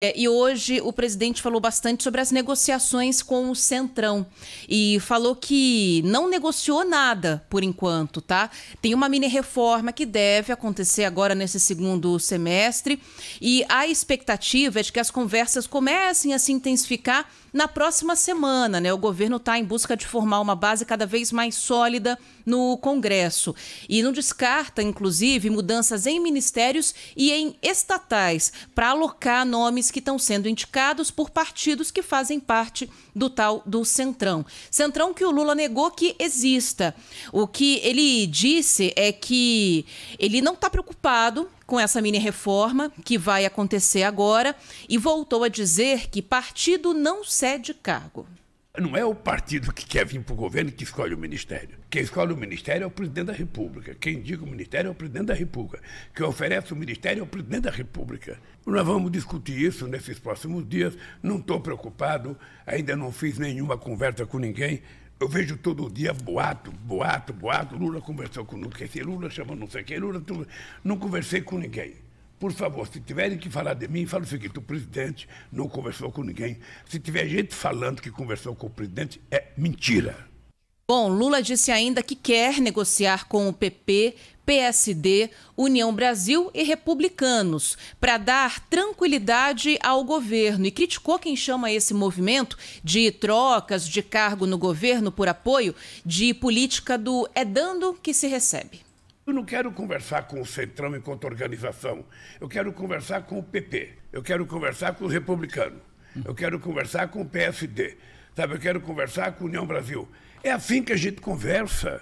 É, e hoje o presidente falou bastante sobre as negociações com o Centrão e falou que não negociou nada por enquanto, tá? Tem uma mini reforma que deve acontecer agora nesse segundo semestre e a expectativa é de que as conversas comecem a se intensificar na próxima semana, né? O governo está em busca de formar uma base cada vez mais sólida no Congresso e não descarta, inclusive, mudanças em ministérios e em estatais para alocar nomes nomes que estão sendo indicados por partidos que fazem parte do tal do Centrão. Centrão que o Lula negou que exista. O que ele disse é que ele não está preocupado com essa mini reforma que vai acontecer agora e voltou a dizer que partido não cede cargo. Não é o partido que quer vir para o governo que escolhe o ministério. Quem escolhe o ministério é o presidente da República. Quem indica o ministério é o presidente da República. Quem oferece o ministério é o presidente da República. Nós vamos discutir isso nesses próximos dias. Não estou preocupado, ainda não fiz nenhuma conversa com ninguém. Eu vejo todo dia boato, boato, boato. Lula conversou com não sei Lula chamou não sei quem, Lula. Não conversei com ninguém. Por favor, se tiverem que falar de mim, fala o seguinte: o presidente não conversou com ninguém. Se tiver gente falando que conversou com o presidente, é mentira. Bom, Lula disse ainda que quer negociar com o PP, PSD, União Brasil e republicanos para dar tranquilidade ao governo e criticou quem chama esse movimento de trocas de cargo no governo por apoio de política do é dando que se recebe. Eu não quero conversar com o Centrão enquanto organização. Eu quero conversar com o PP. Eu quero conversar com o Republicano. Eu quero conversar com o PSD. Sabe, eu quero conversar com a União Brasil. É assim que a gente conversa.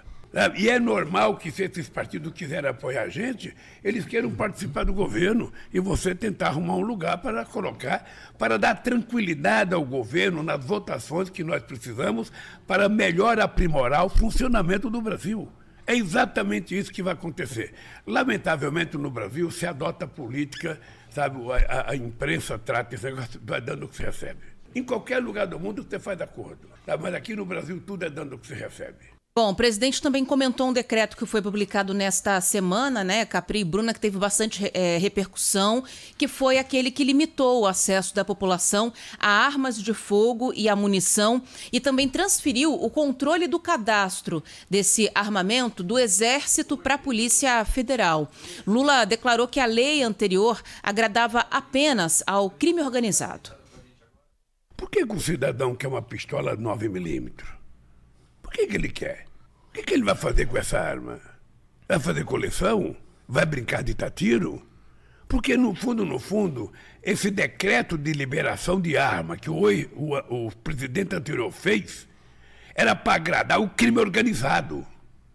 E é normal que, se esses partidos quiserem apoiar a gente, eles queiram participar do governo e você tentar arrumar um lugar para colocar, para dar tranquilidade ao governo nas votações que nós precisamos para melhor aprimorar o funcionamento do Brasil. É exatamente isso que vai acontecer. Lamentavelmente, no Brasil, se adota a política, sabe, a, a imprensa trata esse negócio, vai dando o que se recebe. Em qualquer lugar do mundo você faz acordo, tá? mas aqui no Brasil tudo é dando o que se recebe. Bom, o presidente também comentou um decreto que foi publicado nesta semana, né, Capri e Bruna, que teve bastante é, repercussão, que foi aquele que limitou o acesso da população a armas de fogo e a munição e também transferiu o controle do cadastro desse armamento do Exército para a Polícia Federal. Lula declarou que a lei anterior agradava apenas ao crime organizado. Por que, o cidadão quer uma pistola 9 milímetros? que, que ele quer? O que, que ele vai fazer com essa arma? Vai fazer coleção? Vai brincar de tatiro? Porque, no fundo, no fundo, esse decreto de liberação de arma que hoje o, o presidente anterior fez era para agradar o crime organizado.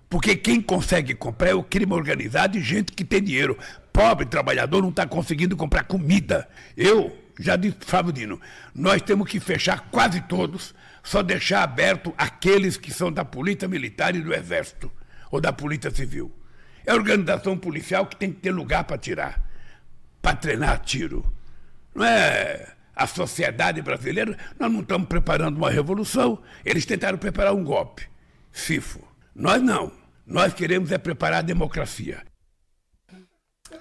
Porque quem consegue comprar é o crime organizado e gente que tem dinheiro. Pobre trabalhador não está conseguindo comprar comida. Eu já disse Sabudino, nós temos que fechar quase todos, só deixar aberto aqueles que são da polícia militar e do exército, ou da polícia civil. É a organização policial que tem que ter lugar para tirar, para treinar tiro. Não é a sociedade brasileira, nós não estamos preparando uma revolução, eles tentaram preparar um golpe. Cifo. Nós não. Nós queremos é preparar a democracia.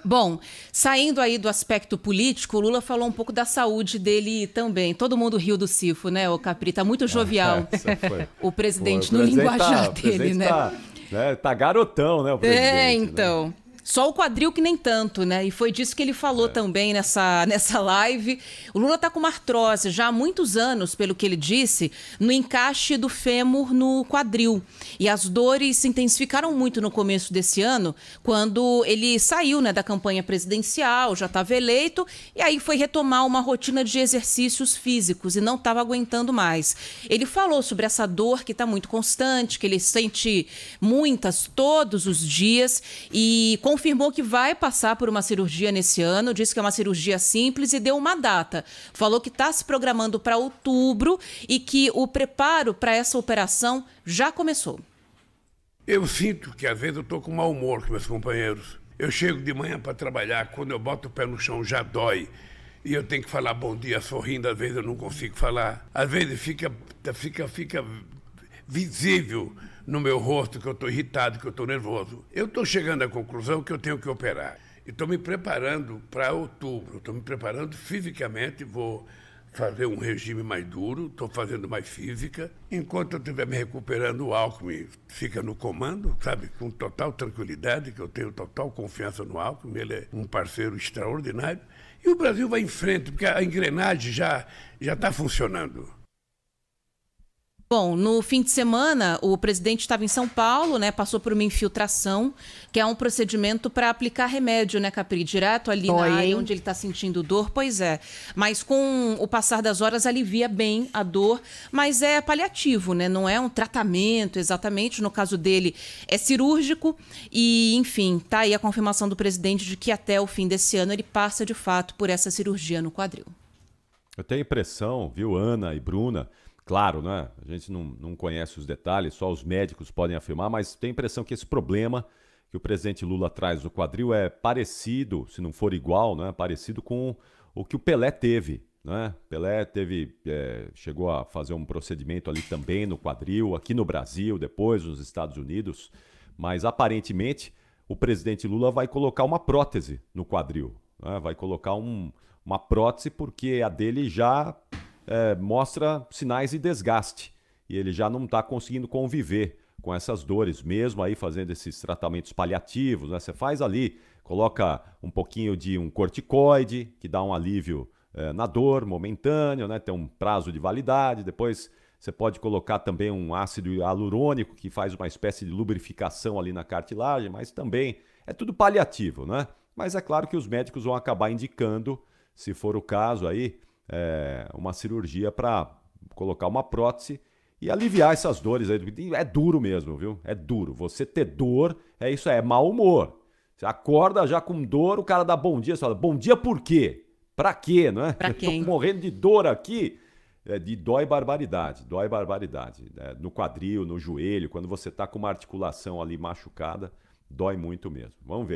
Bom, saindo aí do aspecto político, o Lula falou um pouco da saúde dele também. Todo mundo riu do Cifo, né, o Capri? Tá muito ah, jovial ah, o presidente Pô, no linguajar tá, dele, né? Tá, né? Tá garotão, né, o é, presidente. É, então. Né? Só o quadril que nem tanto, né? E foi disso que ele falou é. também nessa, nessa live. O Lula está com uma artrose já há muitos anos, pelo que ele disse, no encaixe do fêmur no quadril. E as dores se intensificaram muito no começo desse ano, quando ele saiu né, da campanha presidencial, já estava eleito, e aí foi retomar uma rotina de exercícios físicos e não estava aguentando mais. Ele falou sobre essa dor que está muito constante, que ele sente muitas todos os dias e com confirmou que vai passar por uma cirurgia nesse ano, disse que é uma cirurgia simples e deu uma data. Falou que está se programando para outubro e que o preparo para essa operação já começou. Eu sinto que às vezes eu estou com mau humor com meus companheiros. Eu chego de manhã para trabalhar, quando eu boto o pé no chão já dói. E eu tenho que falar bom dia sorrindo, às vezes eu não consigo falar. Às vezes fica, fica, fica visível no meu rosto que eu estou irritado, que eu estou nervoso. Eu estou chegando à conclusão que eu tenho que operar. E estou me preparando para outubro. Estou me preparando fisicamente, vou fazer um regime mais duro, estou fazendo mais física. Enquanto eu estiver me recuperando, o Alckmin fica no comando, sabe? Com total tranquilidade, que eu tenho total confiança no Alckmin, ele é um parceiro extraordinário. E o Brasil vai em frente, porque a engrenagem já está funcionando. Bom, no fim de semana, o presidente estava em São Paulo, né? Passou por uma infiltração, que é um procedimento para aplicar remédio, né, Capri? Direto ali na área hein? onde ele está sentindo dor, pois é. Mas com o passar das horas alivia bem a dor, mas é paliativo, né? Não é um tratamento exatamente. No caso dele, é cirúrgico. E, enfim, tá aí a confirmação do presidente de que até o fim desse ano ele passa de fato por essa cirurgia no quadril. Eu tenho a impressão, viu, Ana e Bruna? Claro, né? A gente não, não conhece os detalhes, só os médicos podem afirmar, mas tem a impressão que esse problema que o presidente Lula traz do quadril é parecido, se não for igual, né? Parecido com o que o Pelé teve, né? Pelé teve, é, chegou a fazer um procedimento ali também no quadril, aqui no Brasil, depois nos Estados Unidos, mas aparentemente o presidente Lula vai colocar uma prótese no quadril, né? vai colocar um, uma prótese porque a dele já é, mostra sinais de desgaste e ele já não está conseguindo conviver com essas dores, mesmo aí fazendo esses tratamentos paliativos. Né? Você faz ali, coloca um pouquinho de um corticoide, que dá um alívio é, na dor momentâneo, né? tem um prazo de validade, depois você pode colocar também um ácido hialurônico, que faz uma espécie de lubrificação ali na cartilagem, mas também é tudo paliativo, né? Mas é claro que os médicos vão acabar indicando, se for o caso aí, é, uma cirurgia para colocar uma prótese e aliviar essas dores aí. É duro mesmo, viu? É duro. Você ter dor é isso aí, é mau humor. Você acorda já com dor, o cara dá bom dia, você fala, bom dia por quê? Pra quê, não é? Pra quem? tô morrendo de dor aqui. É, de dói barbaridade, dói barbaridade. É, no quadril, no joelho, quando você tá com uma articulação ali machucada, dói muito mesmo. Vamos ver.